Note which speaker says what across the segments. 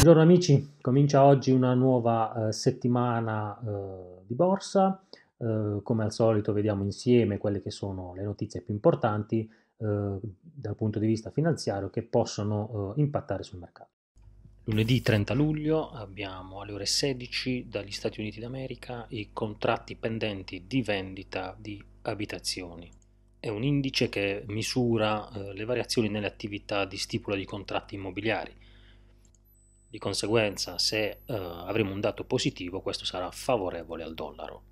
Speaker 1: Buongiorno amici, comincia oggi una nuova eh, settimana eh, di borsa. Eh, come al solito vediamo insieme quelle che sono le notizie più importanti eh, dal punto di vista finanziario che possono eh, impattare sul mercato. Lunedì 30 luglio abbiamo alle ore 16 dagli Stati Uniti d'America i contratti pendenti di vendita di abitazioni. È un indice che misura eh, le variazioni nelle attività di stipula di contratti immobiliari di conseguenza, se eh, avremo un dato positivo, questo sarà favorevole al dollaro.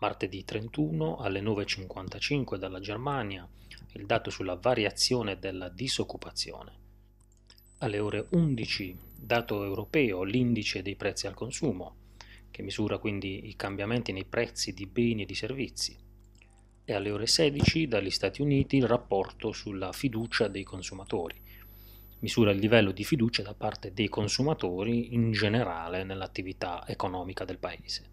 Speaker 1: Martedì 31 alle 9.55 dalla Germania il dato sulla variazione della disoccupazione. Alle ore 11 dato europeo l'indice dei prezzi al consumo, che misura quindi i cambiamenti nei prezzi di beni e di servizi. E alle ore 16 dagli Stati Uniti il rapporto sulla fiducia dei consumatori misura il livello di fiducia da parte dei consumatori in generale nell'attività economica del paese.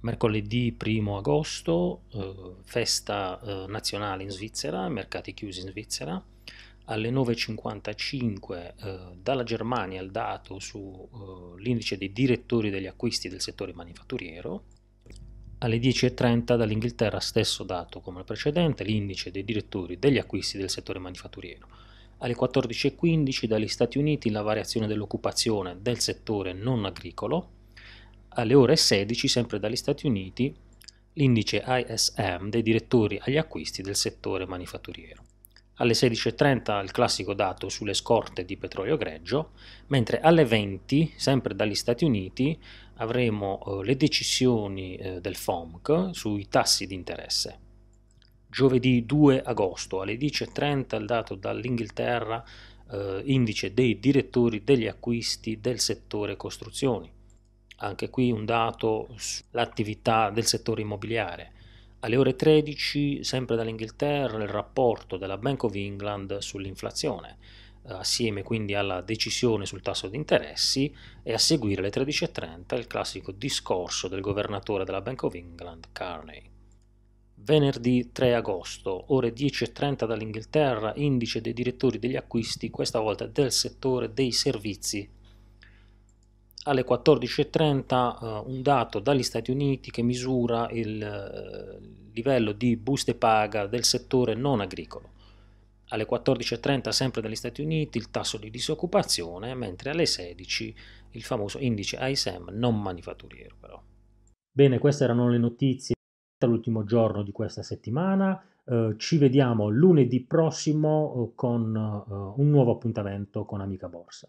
Speaker 1: Mercoledì 1 agosto, eh, festa eh, nazionale in Svizzera, mercati chiusi in Svizzera. Alle 9.55 eh, dalla Germania il dato sull'indice eh, dei direttori degli acquisti del settore manifatturiero. Alle 10.30 dall'Inghilterra stesso dato come il precedente, l'indice dei direttori degli acquisti del settore manifatturiero. Alle 14.15 dagli Stati Uniti la variazione dell'occupazione del settore non agricolo. Alle ore 16, sempre dagli Stati Uniti, l'indice ISM dei direttori agli acquisti del settore manifatturiero. Alle 16.30 il classico dato sulle scorte di petrolio greggio, mentre alle 20, sempre dagli Stati Uniti, avremo eh, le decisioni eh, del FOMC sui tassi di interesse. Giovedì 2 agosto alle 10.30 il dato dall'Inghilterra eh, indice dei direttori degli acquisti del settore costruzioni. Anche qui un dato sull'attività del settore immobiliare. Alle ore 13, sempre dall'Inghilterra, il rapporto della Bank of England sull'inflazione, eh, assieme quindi alla decisione sul tasso di interessi e a seguire alle 13.30 il classico discorso del governatore della Bank of England, Carney. Venerdì 3 agosto, ore 10.30 dall'Inghilterra, indice dei direttori degli acquisti, questa volta del settore dei servizi. Alle 14.30 uh, eh, un dato dagli Stati Uniti che misura il uh, livello di buste paga del settore non agricolo. Alle 14.30 sempre dagli Stati Uniti il tasso di disoccupazione, mentre alle 16 il famoso indice ISM non manifatturiero però. Bene, queste erano le notizie l'ultimo giorno di questa settimana. Eh, ci vediamo lunedì prossimo eh, con eh, un nuovo appuntamento con Amica Borsa.